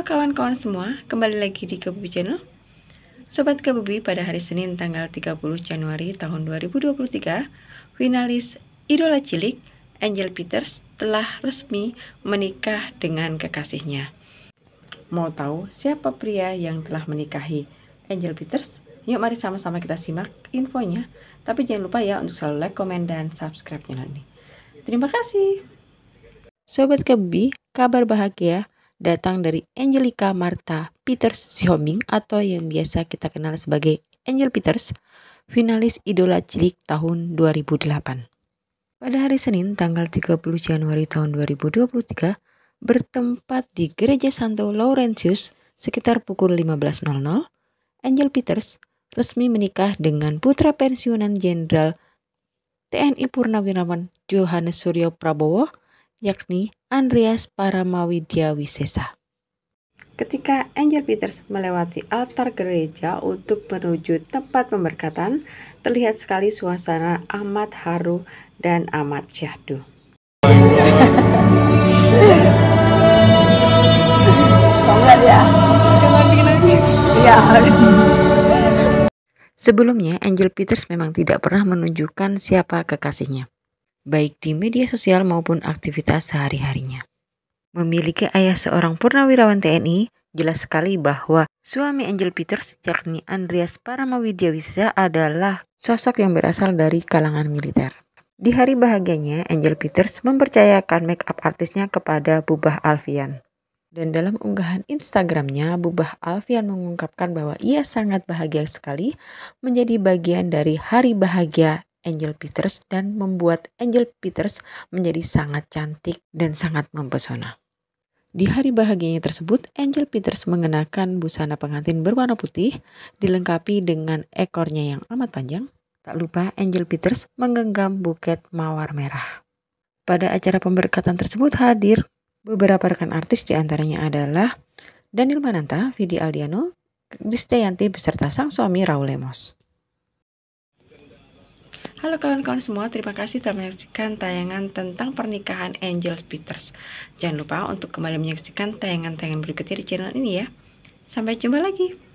Halo kawan-kawan semua, kembali lagi di Kebubi Channel. Sobat Kebubi, pada hari Senin tanggal 30 Januari tahun 2023, finalis Idola Cilik, Angel Peters telah resmi menikah dengan kekasihnya. Mau tahu siapa pria yang telah menikahi Angel Peters? Yuk mari sama-sama kita simak infonya. Tapi jangan lupa ya untuk selalu like, komen, dan subscribe channel ini. Terima kasih. Sobat Kebubi, kabar bahagia datang dari Angelica Marta Peters Sihombing atau yang biasa kita kenal sebagai Angel Peters, finalis idola cilik tahun 2008. Pada hari Senin tanggal 30 Januari tahun 2023 bertempat di Gereja Santo Laurentius sekitar pukul 15.00, Angel Peters resmi menikah dengan putra pensiunan Jenderal TNI Purnawirawan Johannes Suryo Prabowo, yakni Andreas Paramawidya Wisesa. Ketika Angel Peters melewati altar gereja untuk menuju tempat pemberkatan, terlihat sekali suasana amat haru dan amat syahdu. Sebelumnya, Angel Peters memang tidak pernah menunjukkan siapa kekasihnya baik di media sosial maupun aktivitas sehari-harinya. Memiliki ayah seorang purnawirawan TNI, jelas sekali bahwa suami Angel Peters, yakni Andreas Wisa adalah sosok yang berasal dari kalangan militer. Di hari bahagianya, Angel Peters mempercayakan make up artisnya kepada Bubah Alfian. Dan dalam unggahan Instagramnya, Bubah Alfian mengungkapkan bahwa ia sangat bahagia sekali menjadi bagian dari hari bahagia Angel Peters dan membuat Angel Peters menjadi sangat cantik dan sangat mempesona. Di hari bahagianya tersebut, Angel Peters mengenakan busana pengantin berwarna putih, dilengkapi dengan ekornya yang amat panjang. Tak lupa, Angel Peters menggenggam buket mawar merah. Pada acara pemberkatan tersebut hadir beberapa rekan artis diantaranya adalah Daniel Mananta, Vidi Aldiano, Kristianti beserta sang suami Raul Lemos. Halo kawan-kawan semua, terima kasih telah menyaksikan tayangan tentang pernikahan Angel Peters. Jangan lupa untuk kembali menyaksikan tayangan-tayangan berikutnya di channel ini ya. Sampai jumpa lagi.